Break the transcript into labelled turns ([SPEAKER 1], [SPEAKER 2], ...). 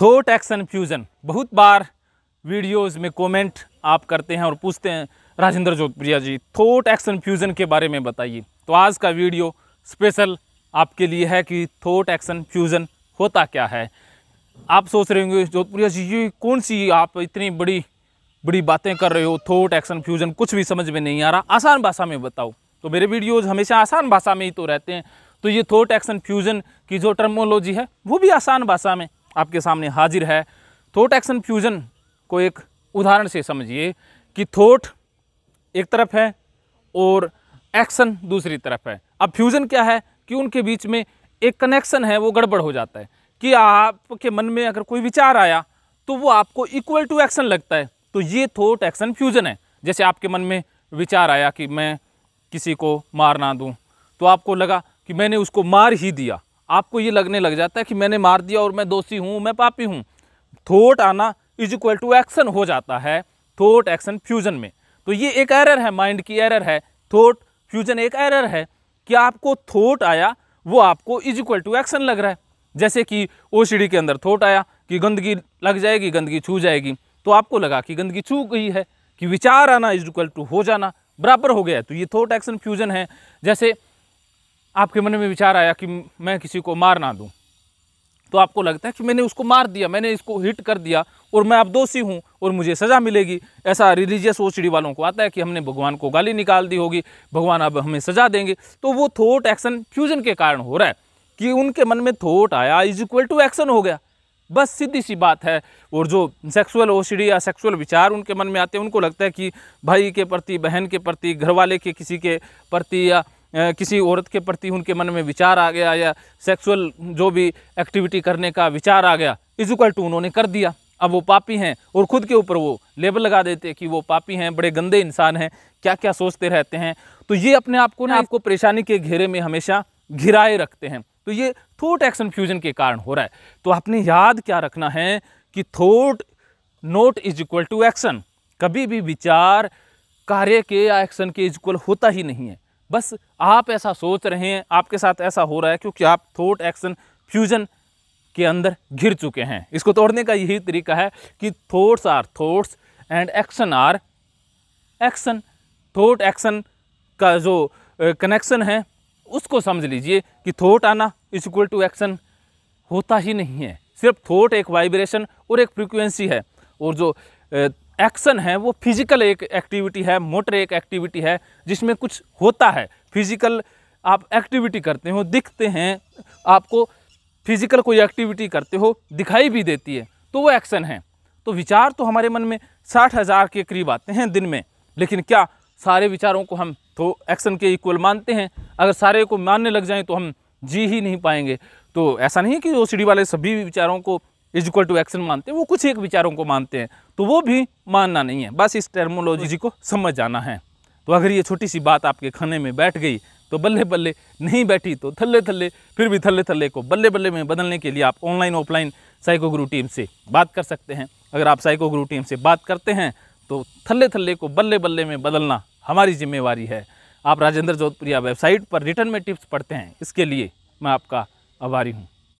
[SPEAKER 1] Thought action fusion बहुत बार videos में comment आप करते हैं और पूछते हैं Rajendra Jodhpuria ji thought action fusion के बारे में बताइए तो आज का वीडियो स्पेशल आपके लिए है कि थोट एक्शन फ्यूज़न होता क्या है आप सोच रहे होंगे जोधप्रिया जी ये कौन सी आप इतनी बड़ी बड़ी बातें कर रहे हो थोट एक्शन फ्यूज़न कुछ भी समझ में नहीं आ रहा आसान भाषा में बताओ तो मेरे वीडियोज़ हमेशा आसान भाषा में ही तो रहते हैं तो ये थोट एक्शन फ्यूज़न की जो टर्मोलॉजी है वो भी आसान भाषा में आपके सामने हाजिर है थोट एक्शन फ्यूजन को एक उदाहरण से समझिए कि थोट एक तरफ है और एक्शन दूसरी तरफ है अब फ्यूज़न क्या है कि उनके बीच में एक कनेक्शन है वो गड़बड़ हो जाता है कि आपके मन में अगर कोई विचार आया तो वो आपको इक्वल टू एक्शन लगता है तो ये थोट एक्शन फ्यूजन है जैसे आपके मन में विचार आया कि मैं किसी को मार ना दूँ तो आपको लगा कि मैंने उसको मार ही दिया आपको ये लगने लग जाता है कि मैंने मार दिया और मैं दोषी हूँ मैं पापी हूँ थोट आना इज इक्वल टू एक्शन हो जाता है थोट एक्शन फ्यूजन में तो ये एक एरर है माइंड की एरर है थोट फ्यूजन एक एरर है कि आपको थोट आया वो आपको इज इक्वल टू एक्शन लग रहा है जैसे कि ओ के अंदर थोट आया कि गंदगी लग जाएगी गंदगी छू जाएगी तो आपको लगा कि गंदगी छू गई है कि विचार आना इज इक्वल टू हो जाना बराबर हो गया तो ये थोट एक्शन फ्यूजन है जैसे आपके मन में विचार आया कि मैं किसी को मार ना दूँ तो आपको लगता है कि मैंने उसको मार दिया मैंने इसको हिट कर दिया और मैं अब दोषी हूँ और मुझे सज़ा मिलेगी ऐसा रिलीजियस ओचड़ी वालों को आता है कि हमने भगवान को गाली निकाल दी होगी भगवान अब हमें सज़ा देंगे तो वो थोट एक्शन फ्यूजन के कारण हो रहा है कि उनके मन में थॉट आया इज इक्वल टू एक्शन हो गया बस सीधी सी बात है और जो सेक्सुअल ओसीडी या सेक्सुअल विचार उनके मन में आते हैं उनको लगता है कि भाई के प्रति बहन के प्रति घरवाले के किसी के प्रति या किसी औरत के प्रति उनके मन में विचार आ गया या सेक्सुअल जो भी एक्टिविटी करने का विचार आ गया इज इक्वल टू उन्होंने कर दिया अब वो पापी हैं और ख़ुद के ऊपर वो लेबल लगा देते कि वो पापी हैं बड़े गंदे इंसान हैं क्या क्या सोचते रहते हैं तो ये अपने आप को ना हाँ। आपको परेशानी के घेरे में हमेशा घिराए रखते हैं तो ये थोट एक्शन फ्यूजन के कारण हो रहा है तो आपने याद क्या रखना है कि thought not is equal to action कभी भी विचार कार्य के या एक्शन के इज इक्वल होता ही नहीं है बस आप ऐसा सोच रहे हैं आपके साथ ऐसा हो रहा है क्योंकि आप थॉट एक्शन फ्यूजन के अंदर घिर चुके हैं इसको तोड़ने का यही तरीका है कि thoughts are thoughts and action are action thought action का जो कनेक्शन है उसको समझ लीजिए कि थॉट आना इज इक्वल टू एक्शन होता ही नहीं है सिर्फ थॉट एक वाइब्रेशन और एक फ्रिक्वेंसी है और जो एक्शन है वो फिजिकल एक एक्टिविटी है मोटर एक एक्टिविटी है जिसमें कुछ होता है फिजिकल आप एक्टिविटी करते हो दिखते हैं आपको फिजिकल कोई एक्टिविटी करते हो दिखाई भी देती है तो वो एक्शन है तो विचार तो हमारे मन में साठ हज़ार के करीब आते हैं दिन में लेकिन क्या सारे विचारों को हम तो एक्शन के इक्वल मानते हैं अगर सारे को मानने लग जाएं तो हम जी ही नहीं पाएंगे तो ऐसा नहीं कि ओ वाले सभी विचारों को इज इक्वल टू एक्शन मानते हैं वो कुछ एक विचारों को मानते हैं तो वो भी मानना नहीं है बस इस टर्मोलॉजी को समझ जाना है तो अगर ये छोटी सी बात आपके खाने में बैठ गई तो बल्ले बल्ले नहीं बैठी तो थल्ले थल्ले फिर भी थल्ले थल्ले को बल्ले बल्ले में बदलने के लिए आप online offline psycho guru team से बात कर सकते हैं अगर आप साइको गुरु टीम से बात करते हैं तो थल्ले थल्ले को बल्ले बल्ले में बदलना हमारी जिम्मेवारी है आप राजेंद्र जोधपुरिया वेबसाइट पर रिटर्न में टिप्स पढ़ते हैं इसके लिए मैं आपका आभारी हूँ